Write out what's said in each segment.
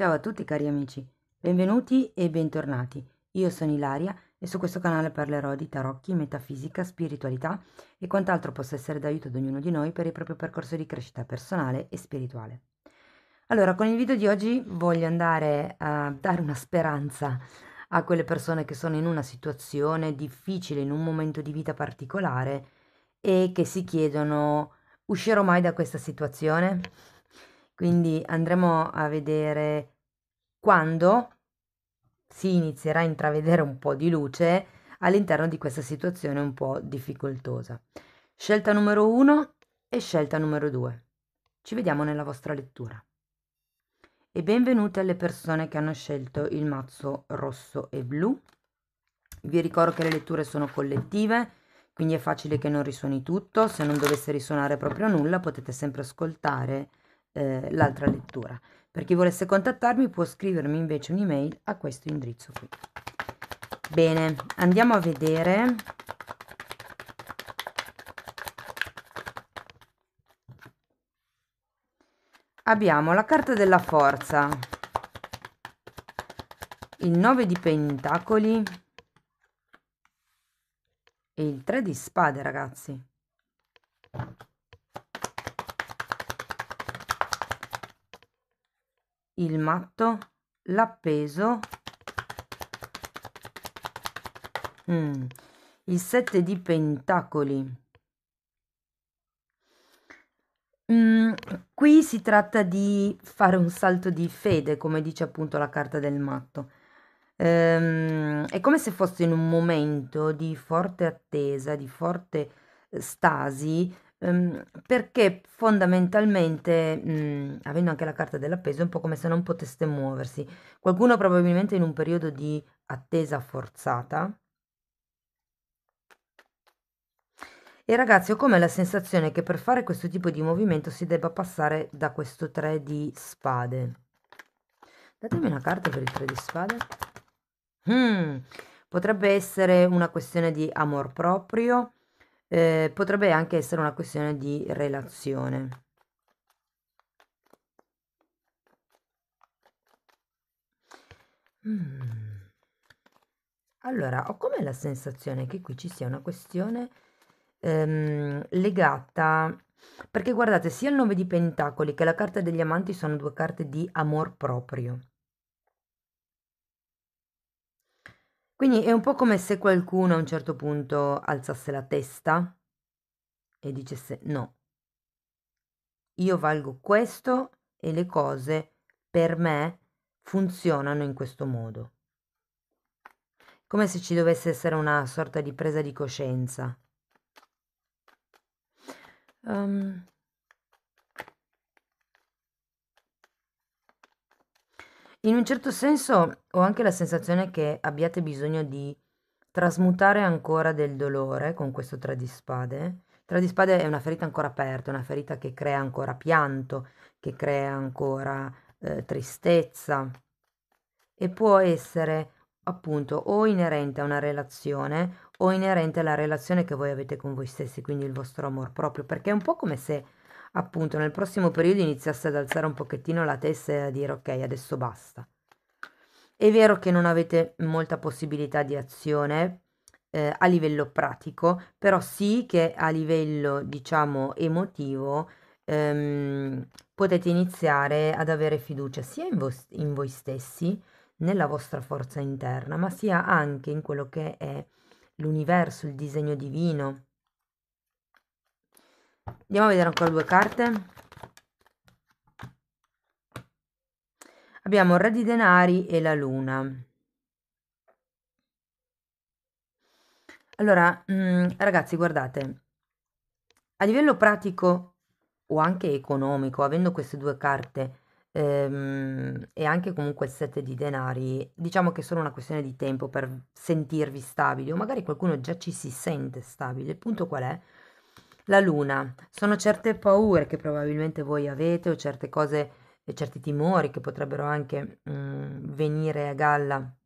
Ciao a tutti cari amici, benvenuti e bentornati. Io sono Ilaria e su questo canale parlerò di tarocchi, metafisica, spiritualità e quant'altro possa essere d'aiuto ad ognuno di noi per il proprio percorso di crescita personale e spirituale. Allora, con il video di oggi voglio andare a dare una speranza a quelle persone che sono in una situazione difficile, in un momento di vita particolare e che si chiedono uscirò mai da questa situazione? Quindi andremo a vedere quando si inizierà a intravedere un po' di luce all'interno di questa situazione un po' difficoltosa. Scelta numero 1 e scelta numero 2. Ci vediamo nella vostra lettura. E benvenute alle persone che hanno scelto il mazzo rosso e blu. Vi ricordo che le letture sono collettive, quindi è facile che non risuoni tutto. Se non dovesse risuonare proprio nulla potete sempre ascoltare eh, l'altra lettura. Per chi volesse contattarmi può scrivermi invece un'email a questo indirizzo qui. Bene, andiamo a vedere abbiamo la carta della forza, il 9 di pentacoli e il 3 di spade, ragazzi. il matto, l'appeso, mm. il sette di pentacoli. Mm. qui si tratta di fare un salto di fede, come dice appunto la carta del matto. Ehm, è come se fosse in un momento di forte attesa, di forte stasi, Ehm, perché fondamentalmente, mhmm, avendo anche la carta dell'appeso, è un po' come se non poteste muoversi. Qualcuno probabilmente in un periodo di attesa forzata E ragazzi, ho come la sensazione che per fare questo tipo di movimento si debba passare da questo 3 di spade. Datemi una carta per il 3 di spade. Mm, potrebbe essere una questione di amor proprio, eh, potrebbe anche essere una questione di relazione. Mm. Allora, ho come la sensazione che qui ci sia una questione ehm, legata, perché guardate, sia il 9 di Pentacoli che la carta degli amanti sono due carte di amor proprio. Quindi è un po' come se qualcuno a un certo punto alzasse la testa e dicesse no, io valgo questo e le cose per me funzionano in questo modo. Come se ci dovesse essere una sorta di presa di coscienza. Um, In un certo senso ho anche la sensazione che abbiate bisogno di trasmutare ancora del dolore con questo tra di spade. Tra di spade è una ferita ancora aperta, una ferita che crea ancora pianto, che crea ancora eh, tristezza e può essere appunto o inerente a una relazione o inerente alla relazione che voi avete con voi stessi, quindi il vostro amor proprio, perché è un po' come se appunto nel prossimo periodo iniziasse ad alzare un pochettino la testa e a dire ok, adesso basta. È vero che non avete molta possibilità di azione eh, a livello pratico, però sì che a livello, diciamo, emotivo ehm, potete iniziare ad avere fiducia sia in, vo- in, voi stessi, nella vostra forza interna, ma sia anche in quello che è l'universo, il disegno divino, Andiamo a vedere ancora due carte. Abbiamo il Re di Denari e la Luna. Allora, mh, mm, ragazzi, guardate, a livello pratico o anche economico, avendo queste due carte ehm, e anche comunque il set di denari, diciamo che è solo una questione di tempo per sentirvi stabili o magari qualcuno già ci si sente stabile. Il punto qual è? La luna, sono certe paure che probabilmente voi avete o certe cose e certi timori che potrebbero anche mh, mm, venire a galla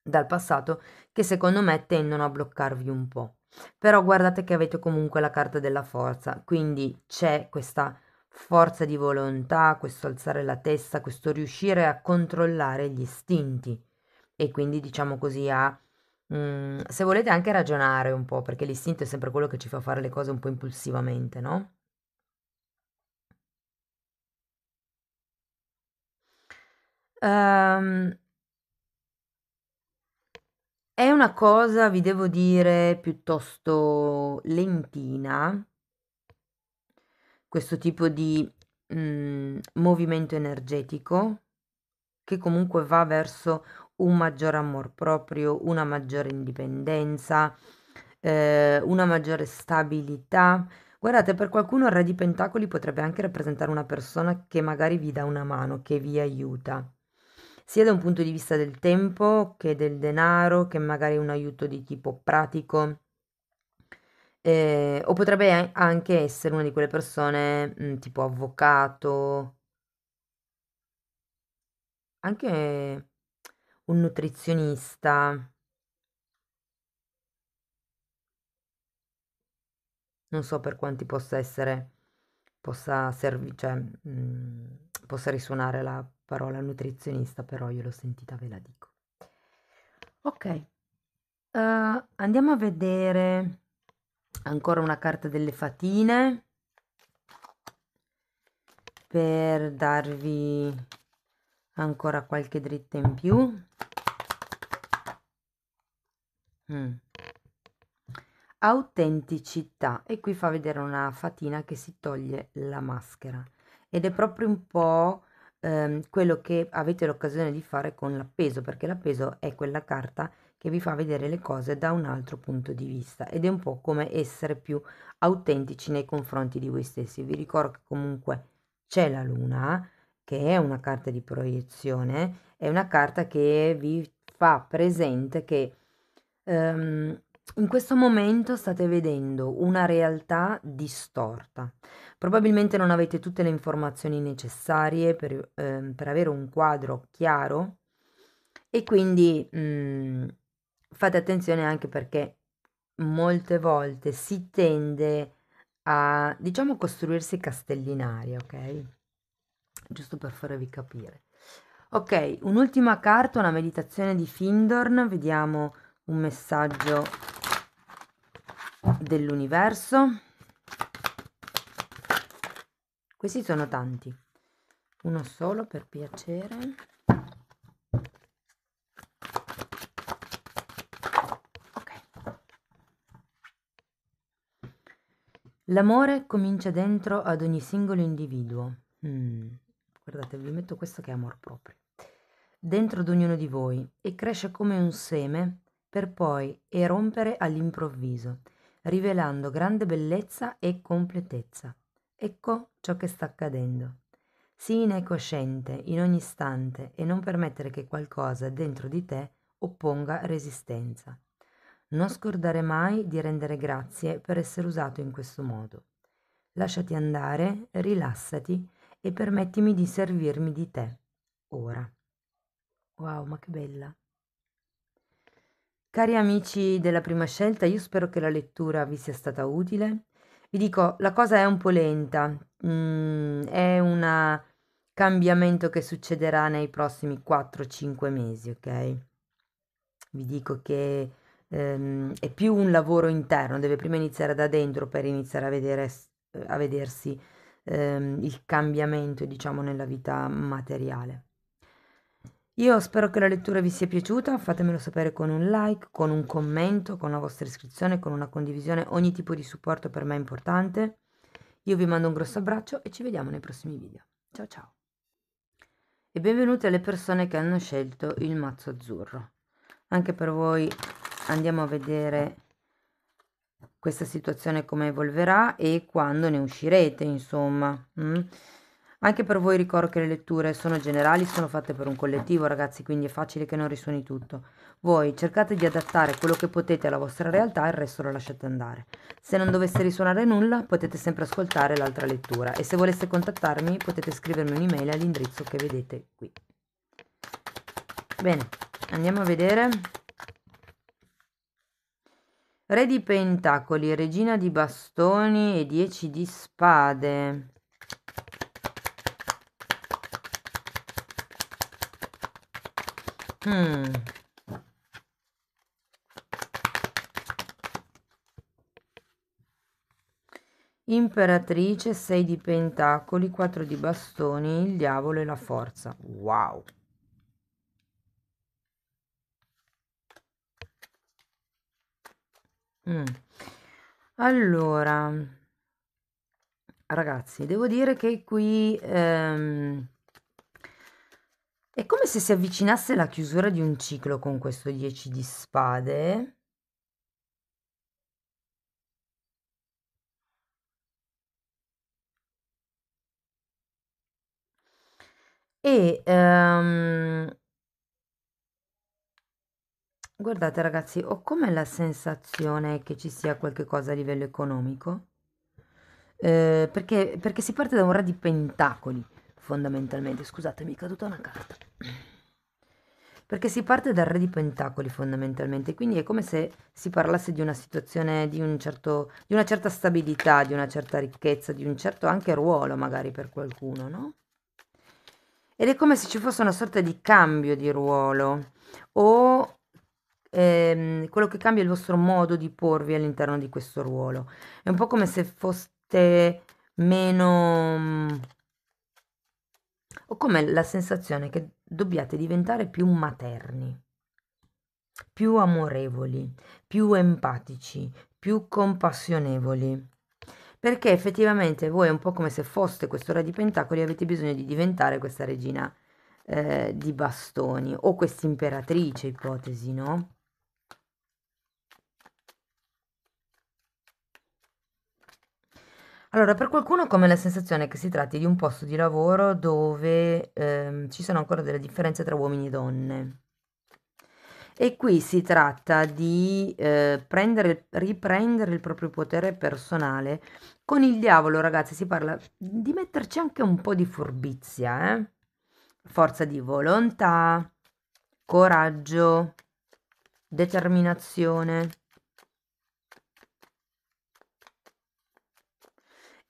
dal passato che secondo me tendono a bloccarvi un po'. Però guardate che avete comunque la carta della forza, quindi c'è questa forza di volontà, questo alzare la testa, questo riuscire a controllare gli istinti e quindi diciamo così a se volete anche ragionare un po', perché l'istinto è sempre quello che ci fa fare le cose un po' impulsivamente, no? Ehm è una cosa, vi devo dire, piuttosto lentina questo tipo di, mhmm, movimento energetico, che comunque va verso un maggior amor proprio, una maggiore indipendenza, eh, una maggiore stabilità. Guardate, per qualcuno il re di Pentacoli potrebbe anche rappresentare una persona che magari vi dà una mano, che vi aiuta, sia da un punto di vista del tempo che del denaro, che magari un aiuto di tipo pratico. Eh, o potrebbe anche essere una di quelle persone mh, mm, tipo avvocato, anche un nutrizionista. Non so per quanti possa essere, possa, servire, cioè, mh, mhmm, possa risuonare la parola nutrizionista, però io l'ho sentita, ve la dico. Ok, uh, andiamo a vedere ancora una carta delle fatine per darvi ancora qualche dritta in più mm. autenticità e qui fa vedere una fatina che si toglie la maschera ed è proprio un po' ehm, quello che avete l'occasione di fare con l'appeso perché l'appeso è quella carta che vi fa vedere le cose da un altro punto di vista ed è un po' come essere più autentici nei confronti di voi stessi vi ricordo che comunque c'è la luna che è una carta di proiezione, è una carta che vi fa presente che um, in questo momento state vedendo una realtà distorta. Probabilmente non avete tutte le informazioni necessarie per, eh, per avere un quadro chiaro e quindi mh, mm, fate attenzione anche perché molte volte si tende a, diciamo, costruirsi castellinari, ok? giusto per farvi capire. Ok, un'ultima carta, una meditazione di Findorn, vediamo un messaggio dell'universo. Questi sono tanti, uno solo per piacere. Ok. L'amore comincia dentro ad ogni singolo individuo. Mm guardate vi metto questo che è amor proprio, dentro di ognuno di voi e cresce come un seme per poi erompere all'improvviso, rivelando grande bellezza e completezza. Ecco ciò che sta accadendo. Sii ne in ogni istante e non permettere che qualcosa dentro di te opponga resistenza. Non scordare mai di rendere grazie per essere usato in questo modo. Lasciati andare, rilassati e permettimi di servirmi di te ora. Wow, ma che bella. Cari amici della prima scelta, io spero che la lettura vi sia stata utile. Vi dico, la cosa è un po' lenta, mm, è un cambiamento che succederà nei prossimi 4-5 mesi, ok? Vi dico che ehm, è più un lavoro interno, deve prima iniziare da dentro per iniziare a, vedere, a vedersi ehm, il cambiamento, diciamo, nella vita materiale. Io spero che la lettura vi sia piaciuta, fatemelo sapere con un like, con un commento, con la vostra iscrizione, con una condivisione, ogni tipo di supporto per me è importante. Io vi mando un grosso abbraccio e ci vediamo nei prossimi video. Ciao ciao! E benvenuti alle persone che hanno scelto il mazzo azzurro. Anche per voi andiamo a vedere questa situazione come evolverà e quando ne uscirete, insomma. Mm? Anche per voi ricordo che le letture sono generali, sono fatte per un collettivo, ragazzi, quindi è facile che non risuoni tutto. Voi cercate di adattare quello che potete alla vostra realtà e il resto lo lasciate andare. Se non dovesse risuonare nulla, potete sempre ascoltare l'altra lettura e se voleste contattarmi potete scrivermi un'email all'indirizzo che vedete qui. Bene, andiamo a vedere Re di pentacoli, regina di bastoni e 10 di spade. Hmm. Imperatrice, 6 di pentacoli, 4 di bastoni, il diavolo e la forza. Wow. Mm. Allora, ragazzi, devo dire che qui, ehm, è come se si avvicinasse la chiusura di un ciclo con questo 10 di spade. E, ehm Guardate ragazzi, ho come la sensazione che ci sia qualche cosa a livello economico, eh, perché, perché si parte da un re di pentacoli, fondamentalmente. Scusatemi, è caduta una carta. Perché si parte dal re di pentacoli, fondamentalmente, quindi è come se si parlasse di una situazione, di, un certo, di una certa stabilità, di una certa ricchezza, di un certo anche ruolo magari per qualcuno, no? Ed è come se ci fosse una sorta di cambio di ruolo o ehm, quello che cambia è il vostro modo di porvi all'interno di questo ruolo. È un po' come se foste meno... Mm, o come la sensazione che dobbiate diventare più materni, più amorevoli, più empatici, più compassionevoli. Perché effettivamente voi è un po' come se foste questo re di pentacoli e avete bisogno di diventare questa regina eh, di bastoni o questa imperatrice ipotesi, no? Allora, per qualcuno come la sensazione che si tratti di un posto di lavoro dove, ehm, ci sono ancora delle differenze tra uomini e donne. E qui si tratta di, ehm, prendere riprendere il proprio potere personale. Con il diavolo, ragazzi, si parla di metterci anche un po' di furbizia, eh. Forza di volontà, coraggio, determinazione.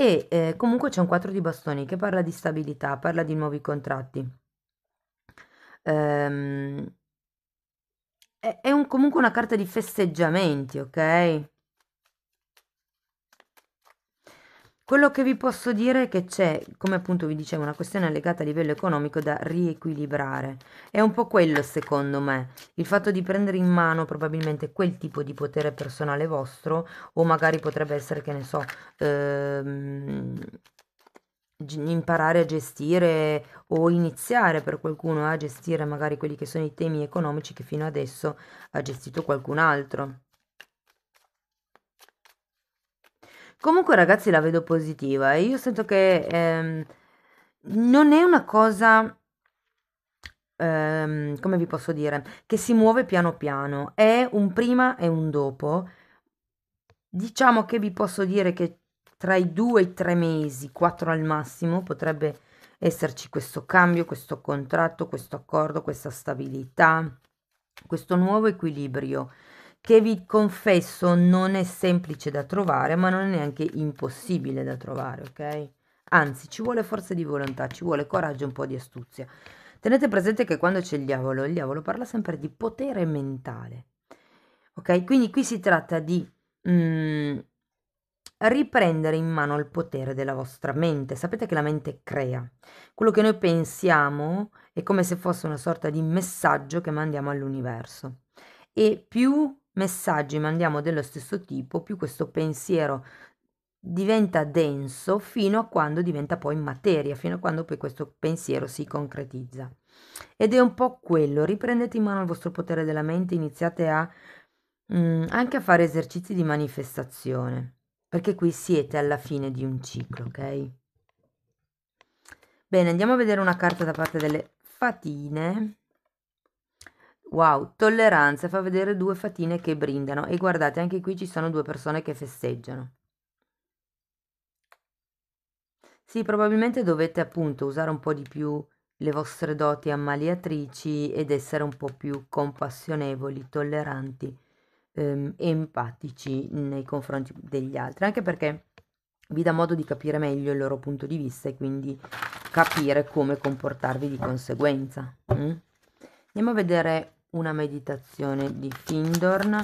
E eh, comunque c'è un 4 di bastoni che parla di stabilità, parla di nuovi contratti. Ehm, è, è un, comunque una carta di festeggiamenti, ok? Quello che vi posso dire è che c'è, come appunto vi dicevo, una questione legata a livello economico da riequilibrare. È un po' quello, secondo me, il fatto di prendere in mano probabilmente quel tipo di potere personale vostro, o magari potrebbe essere, che ne so, ehm, imparare a gestire o iniziare per qualcuno a gestire magari quelli che sono i temi economici che fino adesso ha gestito qualcun altro. Comunque ragazzi la vedo positiva e io sento che ehm, non è una cosa, ehm, come vi posso dire, che si muove piano piano, è un prima e un dopo. Diciamo che vi posso dire che tra i due e i tre mesi, quattro al massimo, potrebbe esserci questo cambio, questo contratto, questo accordo, questa stabilità, questo nuovo equilibrio che vi confesso non è semplice da trovare, ma non è neanche impossibile da trovare, ok? Anzi, ci vuole forza di volontà, ci vuole coraggio e un po' di astuzia. Tenete presente che quando c'è il diavolo, il diavolo parla sempre di potere mentale. Ok? Quindi qui si tratta di mm, riprendere in mano il potere della vostra mente. Sapete che la mente crea. Quello che noi pensiamo è come se fosse una sorta di messaggio che mandiamo all'universo. E più messaggi mandiamo dello stesso tipo, più questo pensiero diventa denso fino a quando diventa poi materia, fino a quando poi questo pensiero si concretizza. Ed è un po' quello, riprendete in mano il vostro potere della mente, iniziate a mh, mm, anche a fare esercizi di manifestazione, perché qui siete alla fine di un ciclo, ok? Bene, andiamo a vedere una carta da parte delle fatine. Wow, tolleranza, fa vedere due fatine che brindano e guardate anche qui ci sono due persone che festeggiano. Sì, probabilmente dovete appunto usare un po' di più le vostre doti ammaliatrici ed essere un po' più compassionevoli, tolleranti, ehm, empatici nei confronti degli altri, anche perché vi dà modo di capire meglio il loro punto di vista e quindi capire come comportarvi di conseguenza. Mm? Andiamo a vedere una meditazione di Findorn.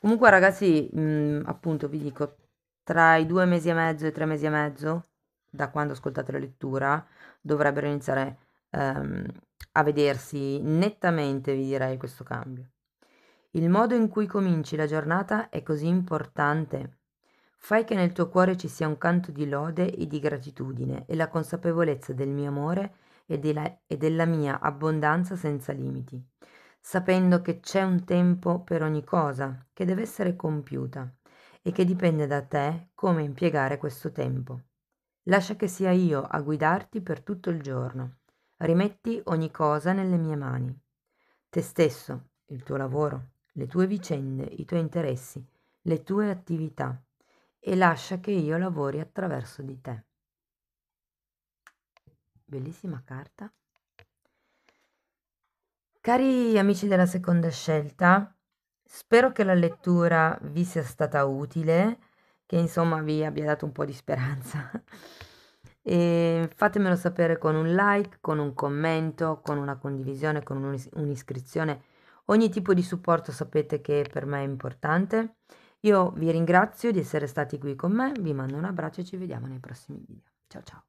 Comunque ragazzi, mh, mm, appunto vi dico, tra i due mesi e mezzo e tre mesi e mezzo, da quando ascoltate la lettura, dovrebbero iniziare ehm, a vedersi nettamente, vi direi, questo cambio. Il modo in cui cominci la giornata è così importante. Fai che nel tuo cuore ci sia un canto di lode e di gratitudine e la consapevolezza del mio amore e, della, e della mia abbondanza senza limiti sapendo che c'è un tempo per ogni cosa che deve essere compiuta e che dipende da te come impiegare questo tempo. Lascia che sia io a guidarti per tutto il giorno. Rimetti ogni cosa nelle mie mani. Te stesso, il tuo lavoro, le tue vicende, i tuoi interessi, le tue attività e lascia che io lavori attraverso di te. Bellissima carta. Cari amici della seconda scelta, spero che la lettura vi sia stata utile, che insomma vi abbia dato un po' di speranza. E fatemelo sapere con un like, con un commento, con una condivisione, con un'iscrizione. Ogni tipo di supporto sapete che per me è importante. Io vi ringrazio di essere stati qui con me, vi mando un abbraccio e ci vediamo nei prossimi video. Ciao ciao!